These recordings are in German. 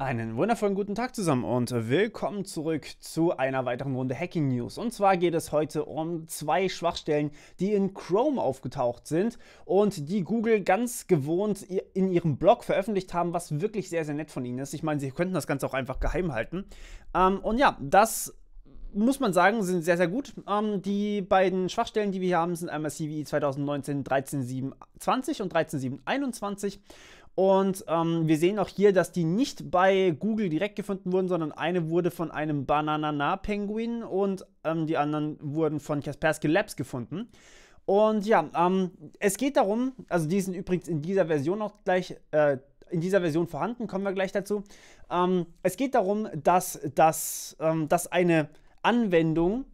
Einen wundervollen guten Tag zusammen und willkommen zurück zu einer weiteren Runde Hacking News. Und zwar geht es heute um zwei Schwachstellen, die in Chrome aufgetaucht sind und die Google ganz gewohnt in ihrem Blog veröffentlicht haben, was wirklich sehr, sehr nett von ihnen ist. Ich meine, sie könnten das Ganze auch einfach geheim halten. Ähm, und ja, das muss man sagen, sind sehr, sehr gut. Ähm, die beiden Schwachstellen, die wir hier haben, sind einmal CVE 2019 13720 und 13721. Und ähm, wir sehen auch hier, dass die nicht bei Google direkt gefunden wurden, sondern eine wurde von einem Bananana-Penguin und ähm, die anderen wurden von Kaspersky Labs gefunden. Und ja, ähm, es geht darum, also die sind übrigens in dieser Version auch gleich, äh, in dieser Version vorhanden, kommen wir gleich dazu. Ähm, es geht darum, dass, dass, ähm, dass eine Anwendung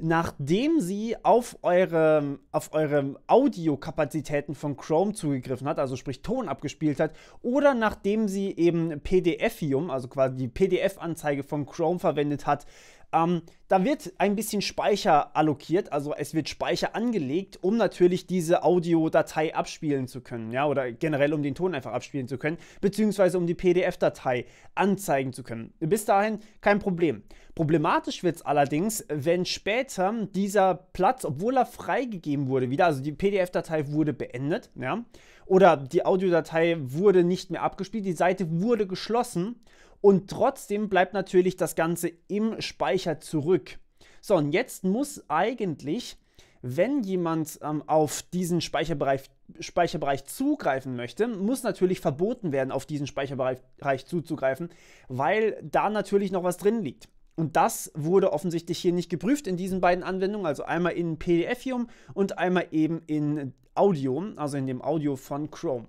nachdem sie auf eure, auf eure Audiokapazitäten von Chrome zugegriffen hat, also sprich Ton abgespielt hat, oder nachdem sie eben PDFium, also quasi die PDF-Anzeige von Chrome verwendet hat, ähm, da wird ein bisschen Speicher allokiert, also es wird Speicher angelegt, um natürlich diese Audiodatei abspielen zu können, ja, oder generell um den Ton einfach abspielen zu können, beziehungsweise um die PDF-Datei anzeigen zu können. Bis dahin kein Problem. Problematisch wird es allerdings, wenn später dieser Platz, obwohl er freigegeben wurde, wieder, also die PDF-Datei wurde beendet, ja, oder die Audiodatei wurde nicht mehr abgespielt, die Seite wurde geschlossen und trotzdem bleibt natürlich das Ganze im Speicher zurück. So, und jetzt muss eigentlich, wenn jemand ähm, auf diesen Speicherbereich, Speicherbereich zugreifen möchte, muss natürlich verboten werden, auf diesen Speicherbereich zuzugreifen, weil da natürlich noch was drin liegt. Und das wurde offensichtlich hier nicht geprüft in diesen beiden Anwendungen, also einmal in PDF-Ium und einmal eben in Audio, also in dem Audio von Chrome.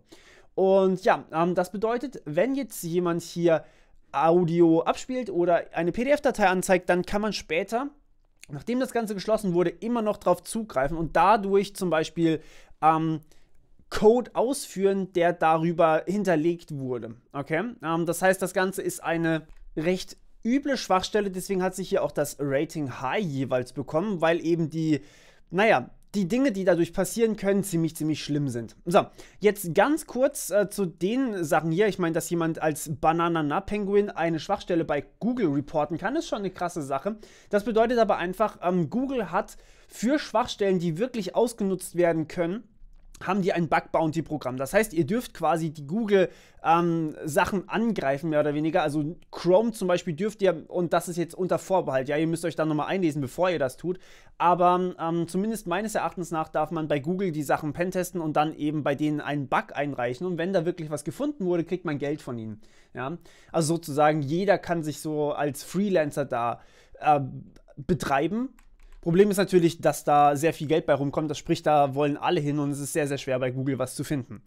Und ja, ähm, das bedeutet, wenn jetzt jemand hier Audio abspielt oder eine PDF-Datei anzeigt, dann kann man später, nachdem das Ganze geschlossen wurde, immer noch darauf zugreifen und dadurch zum Beispiel ähm, Code ausführen, der darüber hinterlegt wurde. Okay, ähm, das heißt, das Ganze ist eine recht üble Schwachstelle, deswegen hat sich hier auch das Rating High jeweils bekommen, weil eben die, naja, die Dinge, die dadurch passieren können, ziemlich, ziemlich schlimm sind. So, jetzt ganz kurz äh, zu den Sachen hier. Ich meine, dass jemand als Bananana Penguin eine Schwachstelle bei Google reporten kann, ist schon eine krasse Sache. Das bedeutet aber einfach, ähm, Google hat für Schwachstellen, die wirklich ausgenutzt werden können, haben die ein Bug Bounty Programm. Das heißt, ihr dürft quasi die Google ähm, Sachen angreifen, mehr oder weniger. Also Chrome zum Beispiel dürft ihr, und das ist jetzt unter Vorbehalt, ja, ihr müsst euch dann nochmal einlesen, bevor ihr das tut. Aber ähm, zumindest meines Erachtens nach darf man bei Google die Sachen pentesten und dann eben bei denen einen Bug einreichen. Und wenn da wirklich was gefunden wurde, kriegt man Geld von ihnen. Ja? Also sozusagen, jeder kann sich so als Freelancer da äh, betreiben Problem ist natürlich, dass da sehr viel Geld bei rumkommt. Das spricht, da wollen alle hin und es ist sehr, sehr schwer bei Google was zu finden.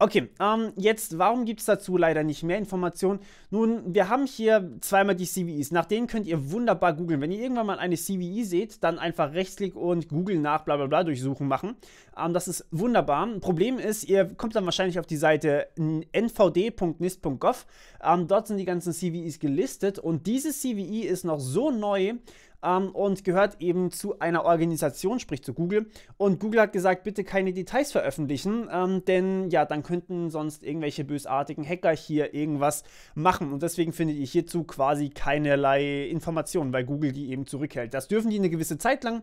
Okay, ähm, jetzt, warum gibt es dazu leider nicht mehr Informationen? Nun, wir haben hier zweimal die CVEs. Nach denen könnt ihr wunderbar googeln. Wenn ihr irgendwann mal eine CVE seht, dann einfach Rechtsklick und Google nach bla bla bla durchsuchen machen. Ähm, das ist wunderbar. Problem ist, ihr kommt dann wahrscheinlich auf die Seite nvd.nist.gov. Ähm, dort sind die ganzen CVEs gelistet und diese CVE ist noch so neu, um, ähm, und gehört eben zu einer Organisation, sprich zu Google. Und Google hat gesagt, bitte keine Details veröffentlichen, um, ähm, denn ja, dann könnten sonst irgendwelche bösartigen Hacker hier irgendwas machen. Und deswegen findet ihr hierzu quasi keinerlei Informationen, weil Google die eben zurückhält. Das dürfen die eine gewisse Zeit lang.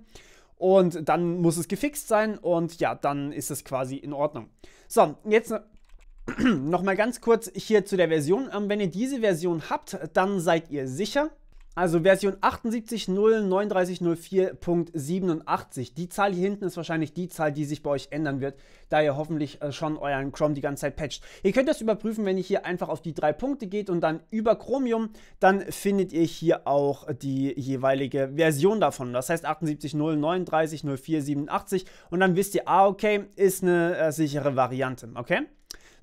Und dann muss es gefixt sein und ja, dann ist es quasi in Ordnung. So, jetzt nochmal ganz kurz hier zu der Version. Ähm, wenn ihr diese Version habt, dann seid ihr sicher, also Version 78.0.3904.87. Die Zahl hier hinten ist wahrscheinlich die Zahl, die sich bei euch ändern wird, da ihr hoffentlich äh, schon euren Chrome die ganze Zeit patcht. Ihr könnt das überprüfen, wenn ihr hier einfach auf die drei Punkte geht und dann über Chromium, dann findet ihr hier auch die jeweilige Version davon. Das heißt 78.0.39.04.87 und dann wisst ihr, ah okay, ist eine äh, sichere Variante, okay?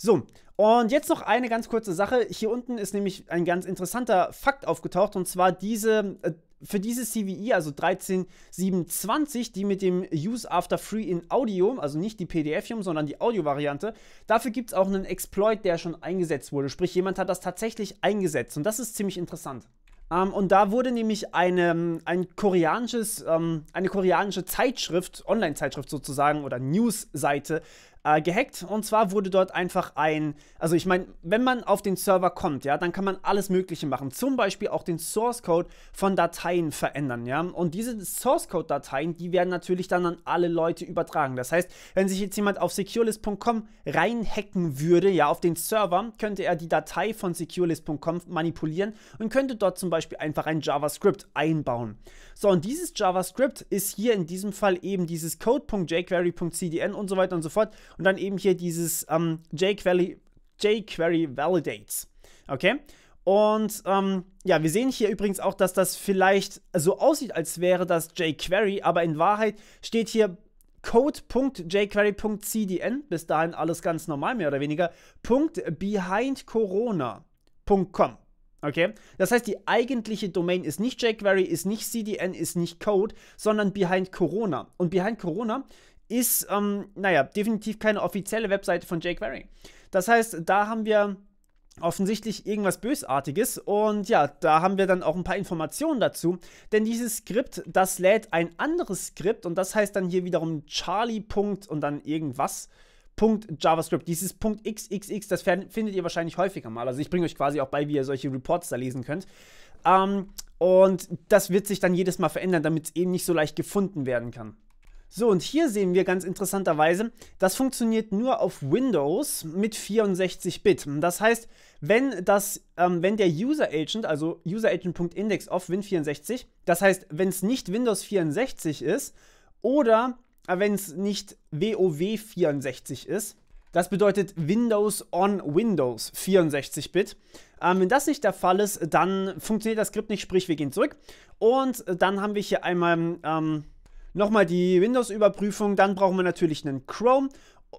So, und jetzt noch eine ganz kurze Sache. Hier unten ist nämlich ein ganz interessanter Fakt aufgetaucht und zwar diese äh, für diese CVI, e, also 13720, die mit dem Use After Free in Audio, also nicht die PDF-Yum, sondern die Audio-Variante, dafür gibt es auch einen Exploit, der schon eingesetzt wurde. Sprich, jemand hat das tatsächlich eingesetzt und das ist ziemlich interessant. Ähm, und da wurde nämlich eine, ein koreanisches, ähm, eine koreanische Zeitschrift, Online-Zeitschrift sozusagen oder News-Seite äh, gehackt. Und zwar wurde dort einfach ein, also ich meine, wenn man auf den Server kommt, ja, dann kann man alles Mögliche machen. Zum Beispiel auch den Source Code von Dateien verändern, ja. Und diese Source Code Dateien, die werden natürlich dann an alle Leute übertragen. Das heißt, wenn sich jetzt jemand auf securelist.com reinhacken würde, ja, auf den Server, könnte er die Datei von securelist.com manipulieren und könnte dort zum Beispiel einfach ein JavaScript einbauen. So, und dieses JavaScript ist hier in diesem Fall eben dieses code.jquery.cdn und so weiter und so fort. Und dann eben hier dieses ähm, jQuery, jQuery Validates. Okay? Und ähm, ja, wir sehen hier übrigens auch, dass das vielleicht so aussieht, als wäre das jQuery, aber in Wahrheit steht hier code.jQuery.cdn, bis dahin alles ganz normal, mehr oder weniger, .behindcorona.com. Okay? Das heißt, die eigentliche Domain ist nicht jQuery, ist nicht CDN, ist nicht Code, sondern Behind Corona. Und Behind Corona ist, ähm, naja, definitiv keine offizielle Webseite von jQuery. Das heißt, da haben wir offensichtlich irgendwas Bösartiges und ja, da haben wir dann auch ein paar Informationen dazu, denn dieses Skript, das lädt ein anderes Skript und das heißt dann hier wiederum Charlie. und dann irgendwas. JavaScript. Dieses Punkt XXX, das findet ihr wahrscheinlich häufiger mal. Also ich bringe euch quasi auch bei, wie ihr solche Reports da lesen könnt. Ähm, und das wird sich dann jedes Mal verändern, damit es eben nicht so leicht gefunden werden kann. So, und hier sehen wir ganz interessanterweise, das funktioniert nur auf Windows mit 64-Bit. Das heißt, wenn, das, ähm, wenn der User Agent, also User Agent.index auf Win64, das heißt, wenn es nicht Windows 64 ist oder äh, wenn es nicht WoW 64 ist, das bedeutet Windows on Windows 64-Bit. Ähm, wenn das nicht der Fall ist, dann funktioniert das Skript nicht, sprich, wir gehen zurück. Und dann haben wir hier einmal. Ähm, nochmal die Windows-Überprüfung. Dann brauchen wir natürlich einen Chrome,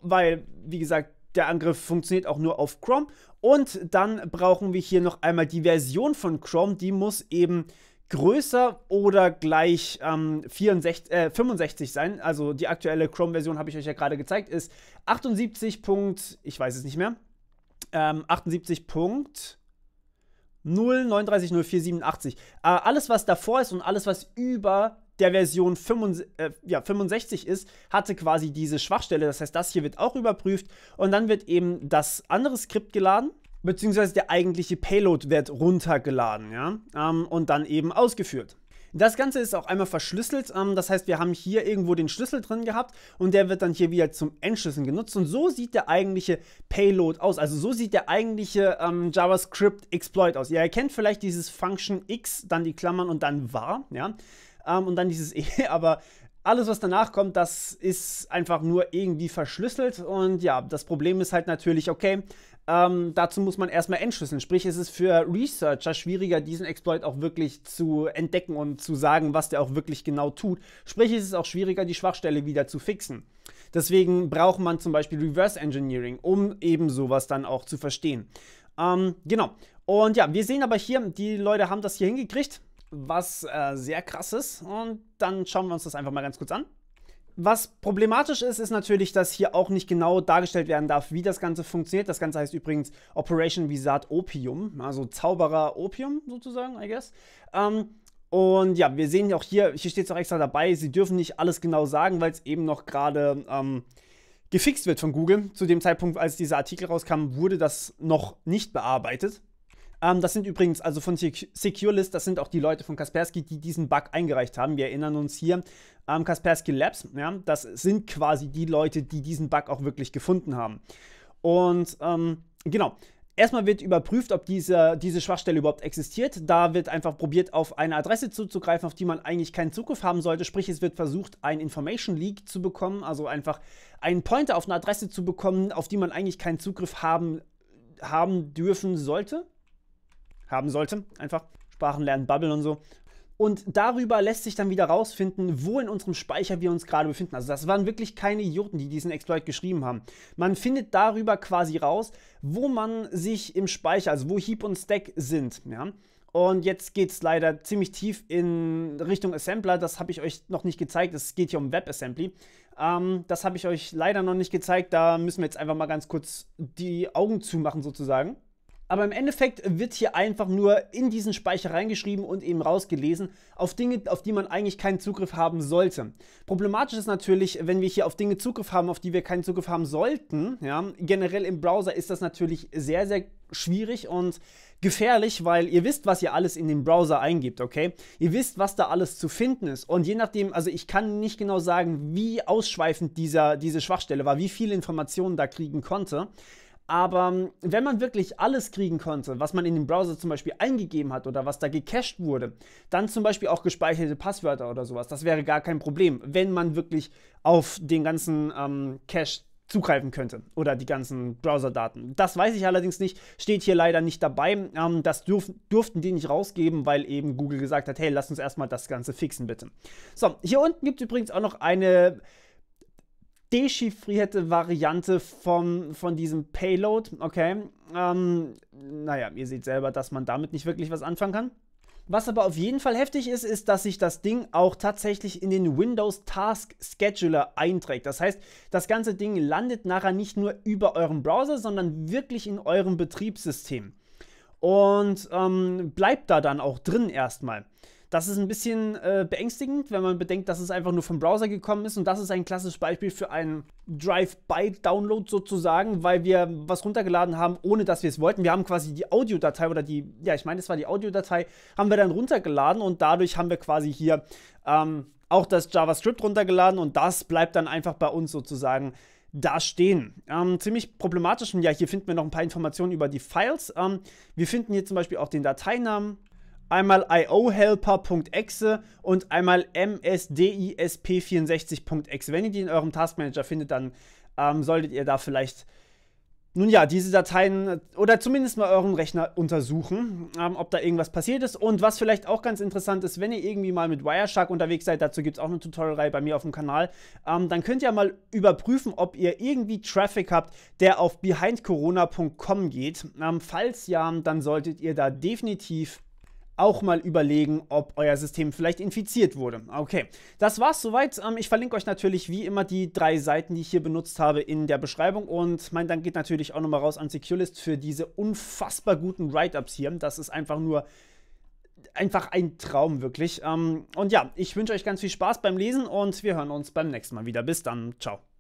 weil, wie gesagt, der Angriff funktioniert auch nur auf Chrome. Und dann brauchen wir hier noch einmal die Version von Chrome. Die muss eben größer oder gleich ähm, 64, äh, 65 sein. Also die aktuelle Chrome-Version habe ich euch ja gerade gezeigt, ist 78. Punkt, ich weiß es nicht mehr. Ähm, 78. Punkt. 0930487. Äh, alles, was davor ist und alles, was über der Version 65, äh, ja, 65 ist, hatte quasi diese Schwachstelle. Das heißt, das hier wird auch überprüft und dann wird eben das andere Skript geladen beziehungsweise der eigentliche Payload wird runtergeladen ja? Ähm, und dann eben ausgeführt. Das Ganze ist auch einmal verschlüsselt, ähm, das heißt, wir haben hier irgendwo den Schlüssel drin gehabt und der wird dann hier wieder zum Entschlüsseln genutzt und so sieht der eigentliche Payload aus, also so sieht der eigentliche ähm, JavaScript-Exploit aus. Ihr erkennt vielleicht dieses Function x, dann die Klammern und dann var, ja ähm, und dann dieses E, aber alles, was danach kommt, das ist einfach nur irgendwie verschlüsselt. Und ja, das Problem ist halt natürlich, okay, ähm, dazu muss man erstmal entschlüsseln. Sprich, es ist für Researcher schwieriger, diesen Exploit auch wirklich zu entdecken und zu sagen, was der auch wirklich genau tut. Sprich, es ist auch schwieriger, die Schwachstelle wieder zu fixen. Deswegen braucht man zum Beispiel Reverse Engineering, um eben sowas dann auch zu verstehen. Ähm, genau. Und ja, wir sehen aber hier, die Leute haben das hier hingekriegt was äh, sehr krass ist. Und dann schauen wir uns das einfach mal ganz kurz an. Was problematisch ist, ist natürlich, dass hier auch nicht genau dargestellt werden darf, wie das Ganze funktioniert. Das Ganze heißt übrigens Operation Visat Opium, also Zauberer Opium sozusagen, I guess. Ähm, und ja, wir sehen auch hier, hier steht es auch extra dabei, sie dürfen nicht alles genau sagen, weil es eben noch gerade ähm, gefixt wird von Google. Zu dem Zeitpunkt, als dieser Artikel rauskam, wurde das noch nicht bearbeitet. Ähm, das sind übrigens also von SecureList, das sind auch die Leute von Kaspersky, die diesen Bug eingereicht haben. Wir erinnern uns hier am ähm, Kaspersky Labs. Ja, das sind quasi die Leute, die diesen Bug auch wirklich gefunden haben. Und ähm, genau, Erstmal wird überprüft, ob diese, diese Schwachstelle überhaupt existiert. Da wird einfach probiert, auf eine Adresse zuzugreifen, auf die man eigentlich keinen Zugriff haben sollte. Sprich, es wird versucht, ein Information Leak zu bekommen, also einfach einen Pointer auf eine Adresse zu bekommen, auf die man eigentlich keinen Zugriff haben, haben dürfen sollte haben sollte. Einfach Sprachen lernen, Bubble und so. Und darüber lässt sich dann wieder rausfinden, wo in unserem Speicher wir uns gerade befinden. Also das waren wirklich keine Idioten, die diesen Exploit geschrieben haben. Man findet darüber quasi raus, wo man sich im Speicher, also wo Heap und Stack sind. Ja? Und jetzt geht es leider ziemlich tief in Richtung Assembler. Das habe ich euch noch nicht gezeigt. Es geht hier um WebAssembly. Ähm, das habe ich euch leider noch nicht gezeigt. Da müssen wir jetzt einfach mal ganz kurz die Augen zumachen sozusagen. Aber im Endeffekt wird hier einfach nur in diesen Speicher reingeschrieben und eben rausgelesen auf Dinge, auf die man eigentlich keinen Zugriff haben sollte. Problematisch ist natürlich, wenn wir hier auf Dinge Zugriff haben, auf die wir keinen Zugriff haben sollten. Ja, generell im Browser ist das natürlich sehr, sehr schwierig und gefährlich, weil ihr wisst, was ihr alles in den Browser eingibt, okay? Ihr wisst, was da alles zu finden ist. Und je nachdem, also ich kann nicht genau sagen, wie ausschweifend dieser, diese Schwachstelle war, wie viele Informationen da kriegen konnte. Aber ähm, wenn man wirklich alles kriegen konnte, was man in den Browser zum Beispiel eingegeben hat oder was da gecached wurde, dann zum Beispiel auch gespeicherte Passwörter oder sowas, das wäre gar kein Problem, wenn man wirklich auf den ganzen ähm, Cache zugreifen könnte oder die ganzen Browserdaten. Das weiß ich allerdings nicht, steht hier leider nicht dabei. Ähm, das dürf, durften die nicht rausgeben, weil eben Google gesagt hat, hey, lass uns erstmal das Ganze fixen bitte. So, hier unten gibt es übrigens auch noch eine dechiffrierte Variante vom, von diesem Payload. Okay, ähm, naja, ihr seht selber, dass man damit nicht wirklich was anfangen kann. Was aber auf jeden Fall heftig ist, ist, dass sich das Ding auch tatsächlich in den Windows Task Scheduler einträgt. Das heißt, das ganze Ding landet nachher nicht nur über eurem Browser, sondern wirklich in eurem Betriebssystem. Und ähm, bleibt da dann auch drin erstmal. Das ist ein bisschen äh, beängstigend, wenn man bedenkt, dass es einfach nur vom Browser gekommen ist. Und das ist ein klassisches Beispiel für einen Drive-by-Download sozusagen, weil wir was runtergeladen haben, ohne dass wir es wollten. Wir haben quasi die Audiodatei oder die, ja, ich meine, es war die Audiodatei, haben wir dann runtergeladen und dadurch haben wir quasi hier ähm, auch das JavaScript runtergeladen und das bleibt dann einfach bei uns sozusagen da stehen. Ähm, ziemlich problematisch. Und ja, hier finden wir noch ein paar Informationen über die Files. Ähm, wir finden hier zum Beispiel auch den Dateinamen einmal iohelper.exe und einmal msdisp64.exe. Wenn ihr die in eurem Taskmanager findet, dann ähm, solltet ihr da vielleicht, nun ja, diese Dateien äh, oder zumindest mal euren Rechner untersuchen, ähm, ob da irgendwas passiert ist. Und was vielleicht auch ganz interessant ist, wenn ihr irgendwie mal mit Wireshark unterwegs seid, dazu gibt es auch eine Tutorialreihe bei mir auf dem Kanal, ähm, dann könnt ihr mal überprüfen, ob ihr irgendwie Traffic habt, der auf behindcorona.com geht. Ähm, falls ja, dann solltet ihr da definitiv auch mal überlegen, ob euer System vielleicht infiziert wurde. Okay, das war's soweit. Ähm, ich verlinke euch natürlich wie immer die drei Seiten, die ich hier benutzt habe, in der Beschreibung. Und mein Dank geht natürlich auch nochmal raus an SecureList für diese unfassbar guten Write-Ups hier. Das ist einfach nur einfach ein Traum, wirklich. Ähm, und ja, ich wünsche euch ganz viel Spaß beim Lesen und wir hören uns beim nächsten Mal wieder. Bis dann. Ciao.